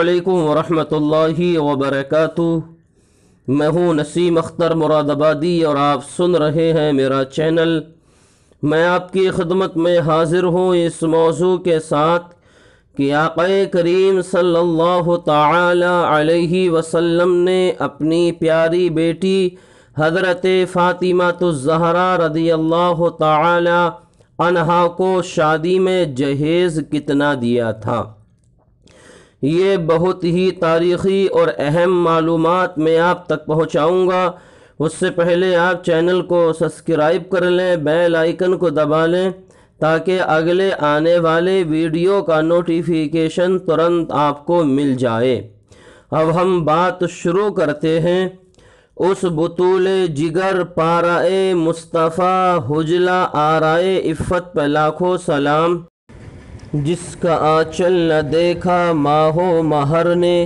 علیکم ورحمۃ اللہ وبرکاتہ میں ہوں نسیم اختر مراد آبادی اور آپ سن رہے ہیں میرا چینل میں آپ کی خدمت میں حاضر ہوں اس موضوع کے ساتھ کہ آقا کریم صلی اللہ تعالی علیہ وسلم نے اپنی پیاری بیٹی حضرت فاطمہ الزہرہ رضی اللہ تعالی عنہ کو شادی میں جہیز کتنا دیا تھا یہ بہت ہی تاریخی اور اہم معلومات میں آپ تک پہنچاؤں گا اس سے پہلے آپ چینل کو سبسکرائب کر لیں بیل آئیکن کو دبا لیں تاکہ اگلے آنے والے ویڈیو کا نوٹیفیکیشن ترنت آپ کو مل جائے اب ہم بات شروع کرتے ہیں اس بطول جگر پارائے مصطفیٰ حجلہ آرائے عفت پہ لاکھوں سلام جس کا آچل نہ دیکھا ماہو مہر نے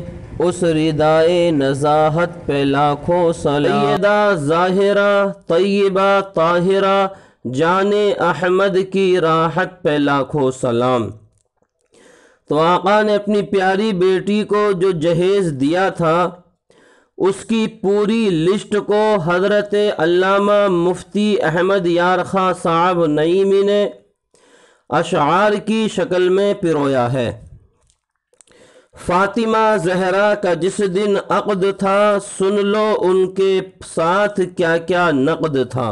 اس ردائے نزاہت پہ لاکھوں سلیدہ ظاہرہ طیبہ طاہرہ جان احمد کی راحت پہ لاکھوں سلام تو آقا نے اپنی پیاری بیٹی کو جو جہیز دیا تھا اس کی پوری لسٹ کو حضرت علامہ مفتی احمد یارخا صاحب نعیمی نے اشعار کی شکل میں پرویا ہے فاطمہ زہرا کا جس دن عقد تھا سن لو ان کے ساتھ کیا کیا نقد تھا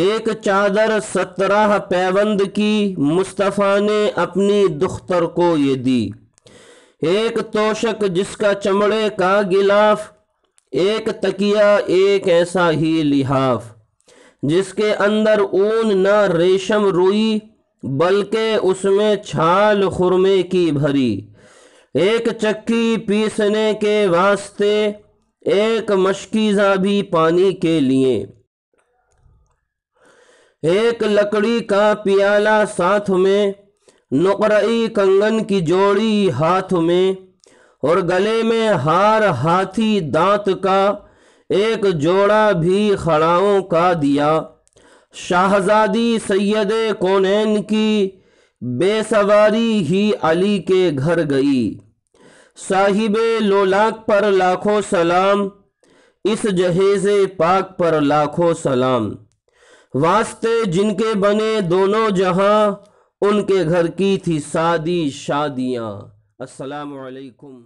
ایک چادر سترہ پیوند کی مصطفیٰ نے اپنی دختر کو یہ دی ایک توشک جس کا چمڑے کا گلاف ایک تکیہ ایک ایسا ہی لحاف جس کے اندر اون نہ ریشم روئی بلکہ اس میں چھال خرمے کی بھری ایک چکی پیسنے کے واسطے ایک مشکیزہ بھی پانی کے لیے ایک لکڑی کا پیالہ ساتھ میں نقرئی کنگن کی جوڑی ہاتھ میں اور گلے میں ہار ہاتھی دانت کا ایک جوڑا بھی خڑاؤں کا دیا شاہزادی سید کونین کی بے سواری ہی علی کے گھر گئی صاحب لولاک پر لاکھوں سلام اس جہیز پاک پر لاکھوں سلام واسطے جن کے بنے دونوں جہاں ان کے گھر کی تھی سادی شادیاں السلام علیکم